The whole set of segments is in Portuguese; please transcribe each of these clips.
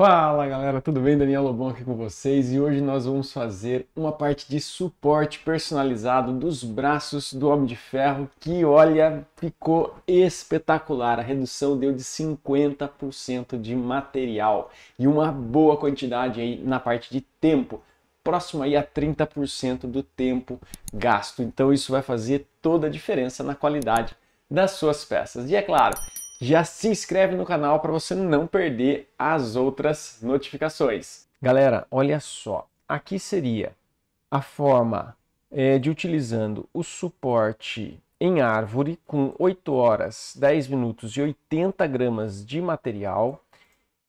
Fala galera, tudo bem? Daniel Lobão aqui com vocês e hoje nós vamos fazer uma parte de suporte personalizado dos braços do Homem de Ferro que, olha, ficou espetacular. A redução deu de 50% de material e uma boa quantidade aí na parte de tempo, próximo aí a 30% do tempo gasto. Então isso vai fazer toda a diferença na qualidade das suas peças. E é claro, já se inscreve no canal para você não perder as outras notificações. Galera, olha só, aqui seria a forma é, de utilizando o suporte em árvore com 8 horas, 10 minutos e 80 gramas de material.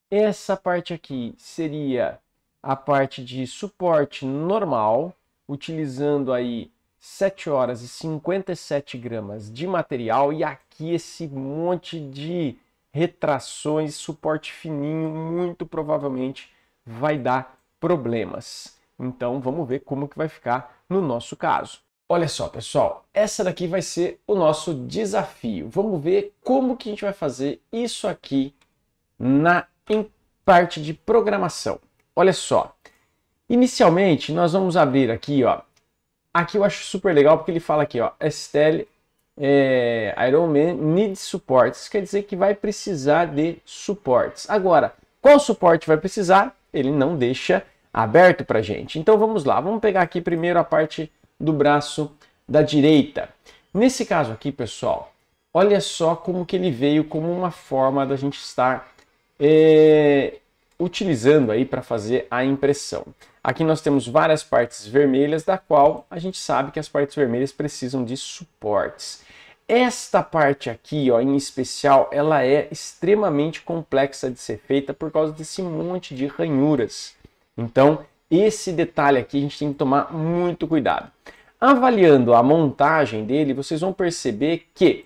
Essa parte aqui seria a parte de suporte normal, utilizando aí 7 horas e 57 gramas de material e aqui esse monte de retrações, suporte fininho, muito provavelmente vai dar problemas. Então vamos ver como que vai ficar no nosso caso. Olha só, pessoal, essa daqui vai ser o nosso desafio. Vamos ver como que a gente vai fazer isso aqui na parte de programação. Olha só. Inicialmente, nós vamos abrir aqui, ó, Aqui eu acho super legal porque ele fala aqui, ó, STL é, Iron Man needs support. Isso quer dizer que vai precisar de suportes. Agora, qual suporte vai precisar? Ele não deixa aberto para gente. Então vamos lá, vamos pegar aqui primeiro a parte do braço da direita. Nesse caso aqui, pessoal, olha só como que ele veio como uma forma da gente estar é, utilizando aí para fazer a impressão. Aqui nós temos várias partes vermelhas, da qual a gente sabe que as partes vermelhas precisam de suportes. Esta parte aqui, ó, em especial, ela é extremamente complexa de ser feita por causa desse monte de ranhuras. Então, esse detalhe aqui a gente tem que tomar muito cuidado. Avaliando a montagem dele, vocês vão perceber que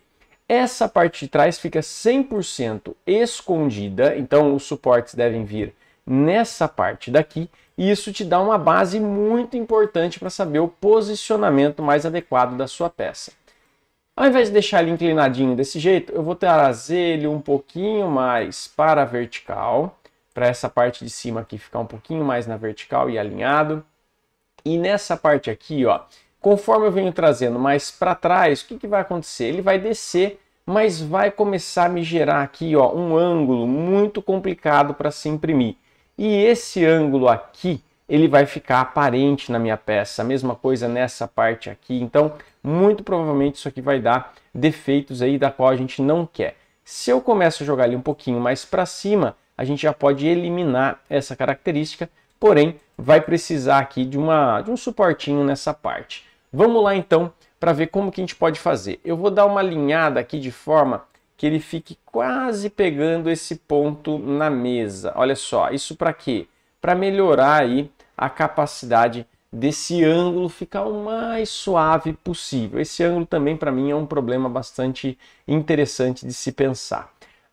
essa parte de trás fica 100% escondida, então os suportes devem vir nessa parte daqui, e isso te dá uma base muito importante para saber o posicionamento mais adequado da sua peça. Ao invés de deixar ele inclinadinho desse jeito, eu vou trazer ele um pouquinho mais para a vertical, para essa parte de cima aqui ficar um pouquinho mais na vertical e alinhado. E nessa parte aqui, ó, conforme eu venho trazendo mais para trás, o que, que vai acontecer? Ele vai descer, mas vai começar a me gerar aqui ó, um ângulo muito complicado para se imprimir. E esse ângulo aqui, ele vai ficar aparente na minha peça. A mesma coisa nessa parte aqui. Então, muito provavelmente isso aqui vai dar defeitos aí da qual a gente não quer. Se eu começo a jogar ele um pouquinho mais para cima, a gente já pode eliminar essa característica, porém vai precisar aqui de, uma, de um suportinho nessa parte. Vamos lá então para ver como que a gente pode fazer. Eu vou dar uma alinhada aqui de forma que ele fique quase pegando esse ponto na mesa. Olha só, isso para quê? Para melhorar aí a capacidade desse ângulo ficar o mais suave possível. Esse ângulo também para mim é um problema bastante interessante de se pensar.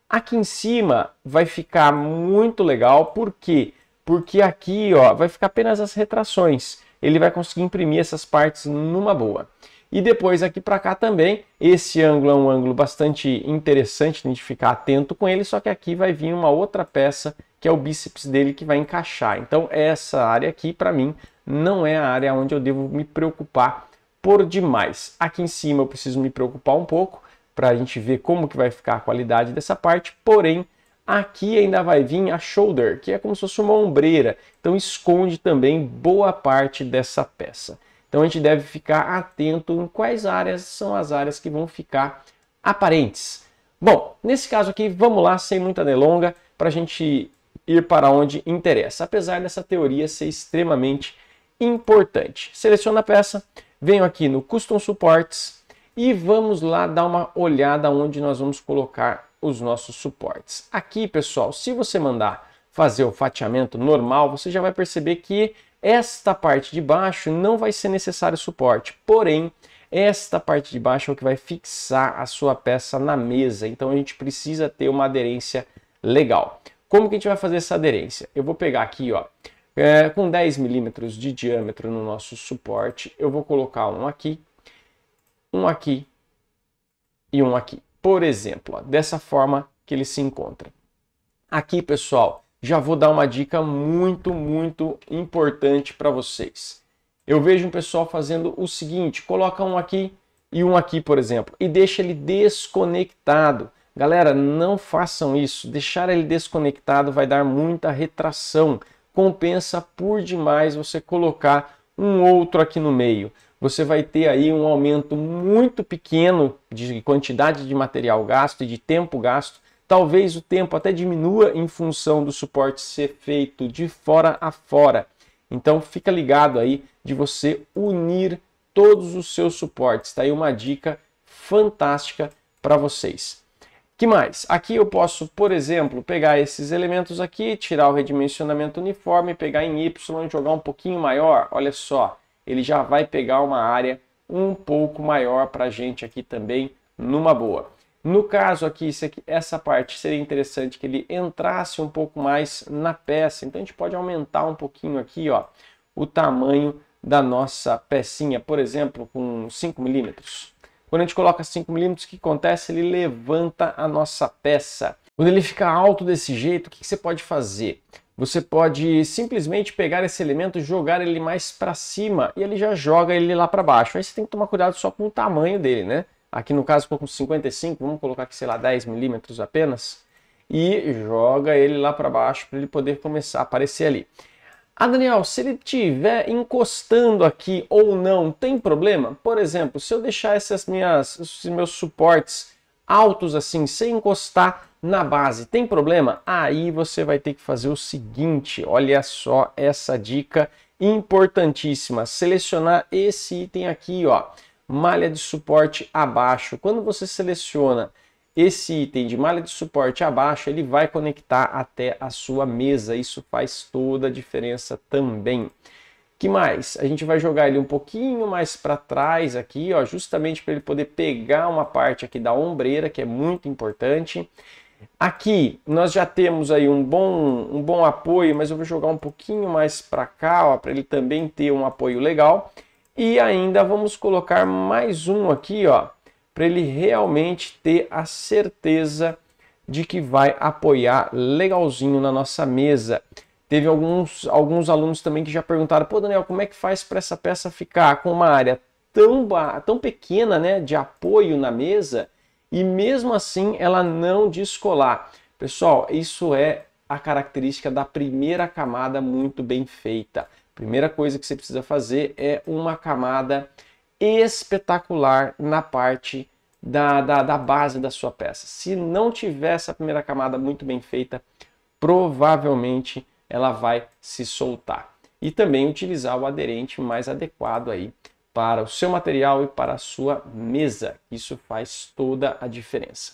Aqui em cima vai ficar muito legal, por quê? Porque aqui ó, vai ficar apenas as retrações. Ele vai conseguir imprimir essas partes numa boa. E depois aqui para cá também, esse ângulo é um ângulo bastante interessante, a gente ficar atento com ele, só que aqui vai vir uma outra peça que é o bíceps dele que vai encaixar. Então essa área aqui para mim não é a área onde eu devo me preocupar por demais. Aqui em cima eu preciso me preocupar um pouco para a gente ver como que vai ficar a qualidade dessa parte, porém Aqui ainda vai vir a shoulder, que é como se fosse uma ombreira, então esconde também boa parte dessa peça. Então a gente deve ficar atento em quais áreas são as áreas que vão ficar aparentes. Bom, nesse caso aqui, vamos lá, sem muita delonga, para a gente ir para onde interessa, apesar dessa teoria ser extremamente importante. Seleciono a peça, venho aqui no Custom Supports e vamos lá dar uma olhada onde nós vamos colocar os nossos suportes. Aqui, pessoal, se você mandar fazer o fatiamento normal, você já vai perceber que esta parte de baixo não vai ser necessário suporte, porém, esta parte de baixo é o que vai fixar a sua peça na mesa, então a gente precisa ter uma aderência legal. Como que a gente vai fazer essa aderência? Eu vou pegar aqui, ó, é, com 10 milímetros de diâmetro no nosso suporte, eu vou colocar um aqui, um aqui e um aqui. Por exemplo, ó, dessa forma que ele se encontra. Aqui, pessoal, já vou dar uma dica muito, muito importante para vocês. Eu vejo um pessoal fazendo o seguinte: coloca um aqui e um aqui, por exemplo, e deixa ele desconectado. Galera, não façam isso. Deixar ele desconectado vai dar muita retração. Compensa por demais você colocar um outro aqui no meio. Você vai ter aí um aumento muito pequeno de quantidade de material gasto e de tempo gasto Talvez o tempo até diminua em função do suporte ser feito de fora a fora. Então fica ligado aí de você unir todos os seus suportes. Tá aí uma dica fantástica para vocês. Que mais? Aqui eu posso, por exemplo, pegar esses elementos aqui, tirar o redimensionamento uniforme, pegar em Y e jogar um pouquinho maior. Olha só, ele já vai pegar uma área um pouco maior para a gente aqui também, numa boa. No caso aqui, aqui, essa parte seria interessante que ele entrasse um pouco mais na peça. Então a gente pode aumentar um pouquinho aqui ó, o tamanho da nossa pecinha, por exemplo, com 5 milímetros. Quando a gente coloca 5 milímetros, o que acontece? Ele levanta a nossa peça. Quando ele fica alto desse jeito, o que você pode fazer? Você pode simplesmente pegar esse elemento, jogar ele mais para cima e ele já joga ele lá para baixo. Aí você tem que tomar cuidado só com o tamanho dele, né? Aqui no caso ficou com 55, vamos colocar aqui, sei lá, 10 milímetros apenas. E joga ele lá para baixo para ele poder começar a aparecer ali. Ah, Daniel, se ele estiver encostando aqui ou não, tem problema? Por exemplo, se eu deixar essas minhas, esses meus suportes altos assim, sem encostar na base, tem problema? Aí você vai ter que fazer o seguinte, olha só essa dica importantíssima, selecionar esse item aqui, ó malha de suporte abaixo. Quando você seleciona esse item de malha de suporte abaixo, ele vai conectar até a sua mesa. Isso faz toda a diferença também. Que mais? A gente vai jogar ele um pouquinho mais para trás aqui, ó, justamente para ele poder pegar uma parte aqui da ombreira, que é muito importante. Aqui nós já temos aí um bom, um bom apoio, mas eu vou jogar um pouquinho mais para cá, para ele também ter um apoio legal. E ainda vamos colocar mais um aqui, ó, para ele realmente ter a certeza de que vai apoiar legalzinho na nossa mesa. Teve alguns, alguns alunos também que já perguntaram: pô, Daniel, como é que faz para essa peça ficar com uma área tão, tão pequena né, de apoio na mesa e mesmo assim ela não descolar? Pessoal, isso é a característica da primeira camada muito bem feita. Primeira coisa que você precisa fazer é uma camada espetacular na parte da, da, da, base da sua peça. Se não tiver essa primeira camada muito bem feita, provavelmente ela vai se soltar. E também utilizar o aderente mais adequado aí para o seu material e para a sua mesa. Isso faz toda a diferença.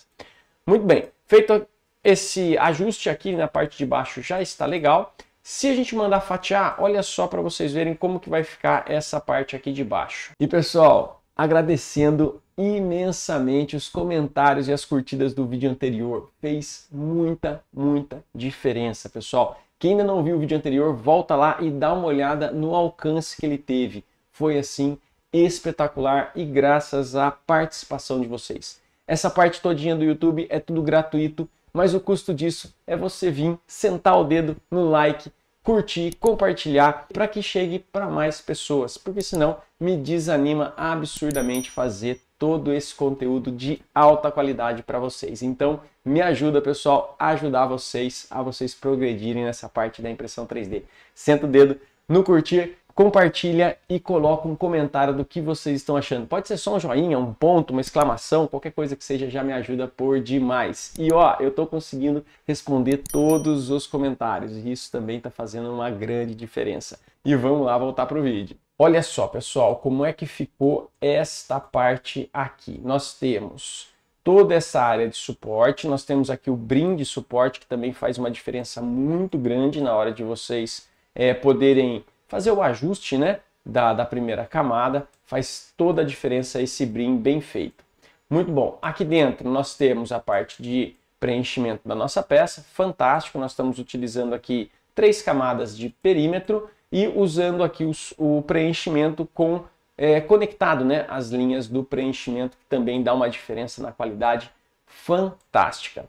Muito bem, feito esse ajuste aqui na parte de baixo já está legal. Se a gente mandar fatiar, olha só para vocês verem como que vai ficar essa parte aqui de baixo. E pessoal, agradecendo imensamente os comentários e as curtidas do vídeo anterior. Fez muita, muita diferença, pessoal. Quem ainda não viu o vídeo anterior, volta lá e dá uma olhada no alcance que ele teve. Foi assim espetacular e graças à participação de vocês. Essa parte todinha do YouTube é tudo gratuito, mas o custo disso é você vir sentar o dedo no like curtir, compartilhar para que chegue para mais pessoas, porque senão me desanima absurdamente fazer todo esse conteúdo de alta qualidade para vocês. Então, me ajuda, pessoal, a ajudar vocês a vocês progredirem nessa parte da impressão 3D. Senta o dedo no curtir compartilha e coloca um comentário do que vocês estão achando. Pode ser só um joinha, um ponto, uma exclamação, qualquer coisa que seja já me ajuda por demais. E ó, eu tô conseguindo responder todos os comentários e isso também tá fazendo uma grande diferença. E vamos lá voltar pro vídeo. Olha só, pessoal, como é que ficou esta parte aqui. Nós temos toda essa área de suporte, nós temos aqui o brinde suporte, que também faz uma diferença muito grande na hora de vocês é, poderem fazer o ajuste né, da, da primeira camada, faz toda a diferença esse brim bem feito. Muito bom. Aqui dentro nós temos a parte de preenchimento da nossa peça, fantástico, nós estamos utilizando aqui três camadas de perímetro e usando aqui os, o preenchimento com é, conectado, né, as linhas do preenchimento que também dá uma diferença na qualidade fantástica.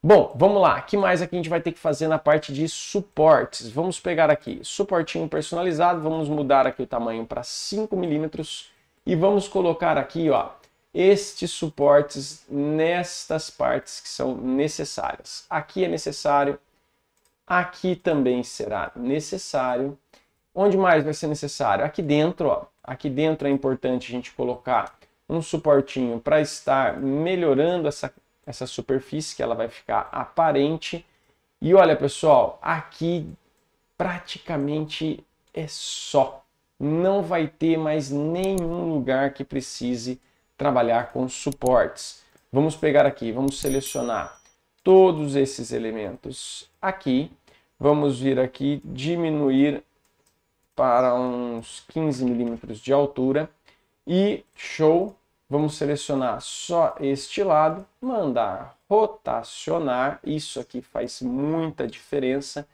Bom, vamos lá. O que mais aqui a gente vai ter que fazer na parte de suportes? Vamos pegar aqui suportinho personalizado, vamos mudar aqui o tamanho para 5 milímetros e vamos colocar aqui, ó, estes suportes nestas partes que são necessárias. Aqui é necessário, aqui também será necessário. Onde mais vai ser necessário? Aqui dentro, ó. Aqui dentro é importante a gente colocar um suportinho para estar melhorando essa essa superfície que ela vai ficar aparente. E olha, pessoal, aqui praticamente é só. Não vai ter mais nenhum lugar que precise trabalhar com suportes. Vamos pegar aqui, vamos selecionar todos esses elementos aqui. Vamos vir aqui diminuir para uns 15 milímetros de altura. E show, Vamos selecionar só este lado, mandar rotacionar. Isso aqui faz muita diferença.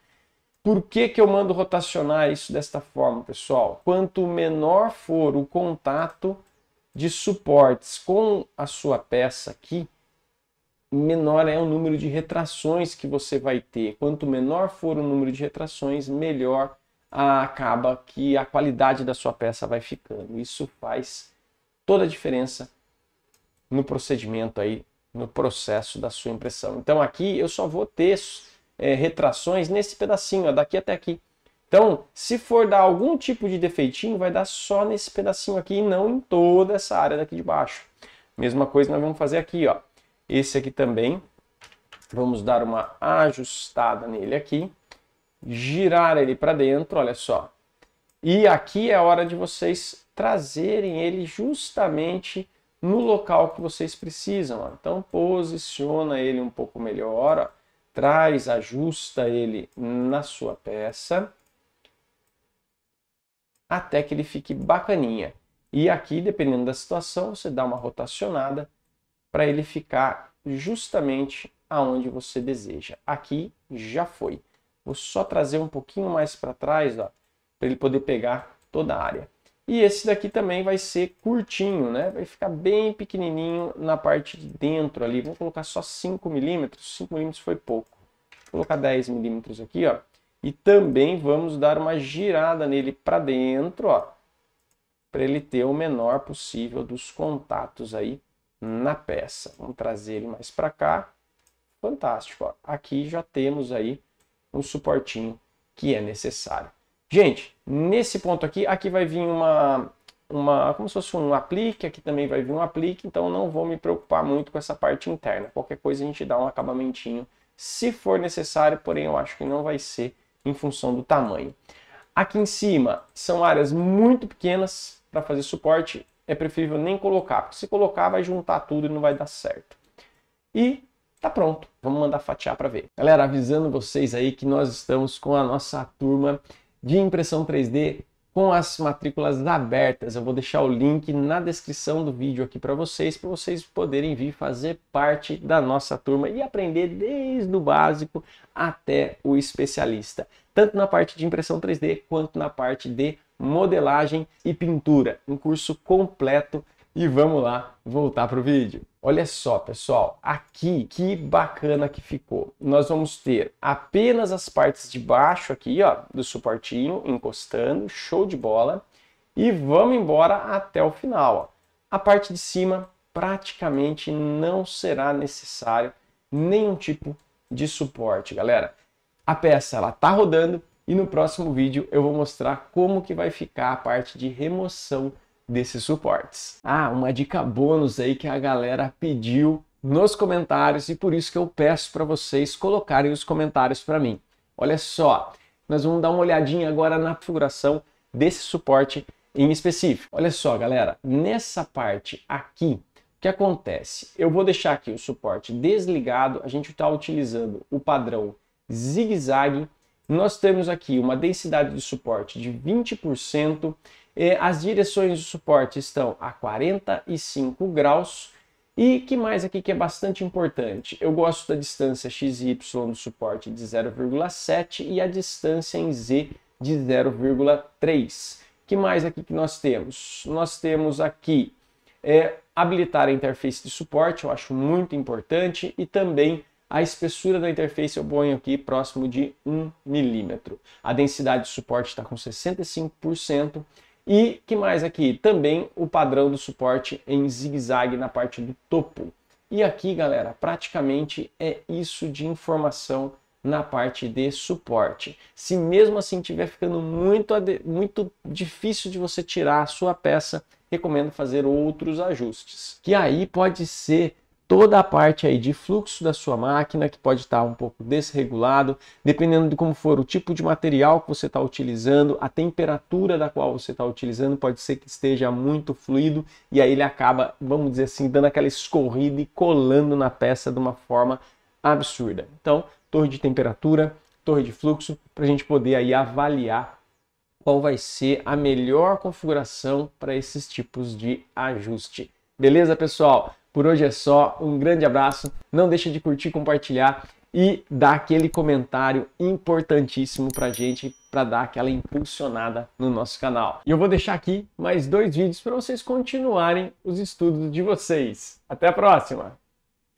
Por que, que eu mando rotacionar isso desta forma, pessoal? Quanto menor for o contato de suportes com a sua peça aqui, menor é o número de retrações que você vai ter. Quanto menor for o número de retrações, melhor acaba que a qualidade da sua peça vai ficando. Isso faz toda a diferença no procedimento aí, no processo da sua impressão. Então aqui eu só vou ter é, retrações nesse pedacinho, ó, daqui até aqui. Então, se for dar algum tipo de defeitinho, vai dar só nesse pedacinho aqui e não em toda essa área daqui de baixo. Mesma coisa nós vamos fazer aqui, ó. Esse aqui também, vamos dar uma ajustada nele aqui, girar ele para dentro, olha só. E aqui é a hora de vocês trazerem ele justamente no local que vocês precisam. Ó. Então posiciona ele um pouco melhor, ó. traz, ajusta ele na sua peça até que ele fique bacaninha. E aqui, dependendo da situação, você dá uma rotacionada para ele ficar justamente aonde você deseja. Aqui já foi. Vou só trazer um pouquinho mais para trás, ó para ele poder pegar toda a área. E esse daqui também vai ser curtinho, né? Vai ficar bem pequenininho na parte de dentro ali. Vou colocar só 5 milímetros. 5 milímetros foi pouco. Vou colocar 10 milímetros aqui, ó. E também vamos dar uma girada nele para dentro, ó. Para ele ter o menor possível dos contatos aí na peça. Vamos trazer ele mais para cá. Fantástico, ó. Aqui já temos aí o suportinho que é necessário. Gente, nesse ponto aqui, aqui vai vir uma, uma, como se fosse um aplique, aqui também vai vir um aplique, então não vou me preocupar muito com essa parte interna. Qualquer coisa a gente dá um acabamentinho, se for necessário, porém eu acho que não vai ser em função do tamanho. Aqui em cima são áreas muito pequenas para fazer suporte, é preferível nem colocar, porque se colocar vai juntar tudo e não vai dar certo. E tá pronto, vamos mandar fatiar para ver. Galera, avisando vocês aí que nós estamos com a nossa turma de impressão 3D com as matrículas abertas. Eu vou deixar o link na descrição do vídeo aqui para vocês, para vocês poderem vir fazer parte da nossa turma e aprender desde o básico até o especialista, tanto na parte de impressão 3D quanto na parte de modelagem e pintura. Um curso completo e vamos lá voltar para o vídeo. Olha só, pessoal, aqui que bacana que ficou. Nós vamos ter apenas as partes de baixo aqui, ó, do suportinho encostando, show de bola. E vamos embora até o final, ó. A parte de cima praticamente não será necessário nenhum tipo de suporte, galera. A peça ela tá rodando e no próximo vídeo eu vou mostrar como que vai ficar a parte de remoção desses suportes. Ah, uma dica bônus aí que a galera pediu nos comentários e por isso que eu peço para vocês colocarem os comentários para mim. Olha só, nós vamos dar uma olhadinha agora na configuração desse suporte em específico. Olha só, galera, nessa parte aqui, o que acontece? Eu vou deixar aqui o suporte desligado, a gente está utilizando o padrão zigue-zague. Nós temos aqui uma densidade de suporte de 20%, é, as direções do suporte estão a 45 graus. E que mais aqui que é bastante importante? Eu gosto da distância XY do suporte de 0,7 e a distância em Z de 0,3. que mais aqui que nós temos? Nós temos aqui é, habilitar a interface de suporte, eu acho muito importante, e também a espessura da interface eu ponho aqui próximo de 1 milímetro. A densidade de suporte está com 65% e que mais aqui? Também o padrão do suporte em zigue-zague na parte do topo. E aqui, galera, praticamente é isso de informação na parte de suporte. Se mesmo assim tiver ficando muito, muito difícil de você tirar a sua peça, recomendo fazer outros ajustes. Que aí pode ser toda a parte aí de fluxo da sua máquina, que pode estar um pouco desregulado, dependendo de como for o tipo de material que você está utilizando, a temperatura da qual você está utilizando, pode ser que esteja muito fluido e aí ele acaba, vamos dizer assim, dando aquela escorrida e colando na peça de uma forma absurda. Então, torre de temperatura, torre de fluxo, para a gente poder aí avaliar qual vai ser a melhor configuração para esses tipos de ajuste. Beleza, pessoal? Por hoje é só, um grande abraço, não deixa de curtir, compartilhar e dar aquele comentário importantíssimo para gente para dar aquela impulsionada no nosso canal. E eu vou deixar aqui mais dois vídeos para vocês continuarem os estudos de vocês. Até a próxima!